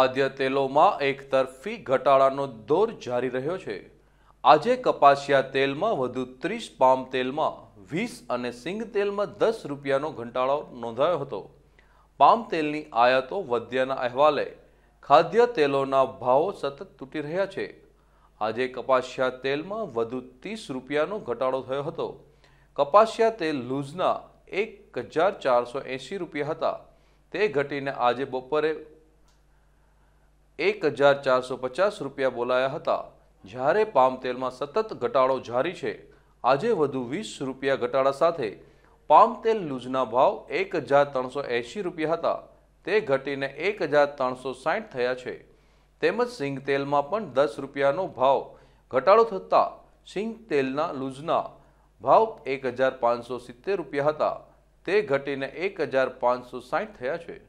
ખાદ્ય તેલોમાં એકતરફી ઘટાડાનો દોર જારી રહ્યો છે આજે કપાસિયા તેલમાં વધુ ત્રીસ પામ તેલમાં વીસ અને સિંગ તેલમાં દસ રૂપિયાનો ઘટાડો નોંધાયો હતો પામ તેલની આયાતો વધ્યાના અહેવાલે ખાદ્ય તેલોના ભાવો સતત તૂટી રહ્યા છે આજે કપાસિયા તેલમાં વધુ ત્રીસ રૂપિયાનો ઘટાડો થયો હતો કપાસિયા તેલ લૂઝના એક હજાર ચારસો એંસી રૂપિયા હતા તે ઘટીને આજે બપોરે એક હજાર ચારસો પચાસ રૂપિયા બોલાયા હતા જ્યારે પામ તેલમાં સતત ઘટાડો જારી છે આજે વધુ વીસ રૂપિયા ઘટાડા સાથે પામ તેલ લૂઝના ભાવ એક હજાર ત્રણસો એંશી રૂપિયા હતા તે ઘટીને એક હજાર ત્રણસો સાઠ થયા છે તેમજ સિંગ તેલમાં પણ દસ રૂપિયાનો ભાવ ઘટાડો થતાં સિંગ તેલના લૂઝના ભાવ એક હજાર પાંચસો સિત્તેર રૂપિયા હતા તે ઘટીને એક હજાર પાંચસો સાઠ થયા છે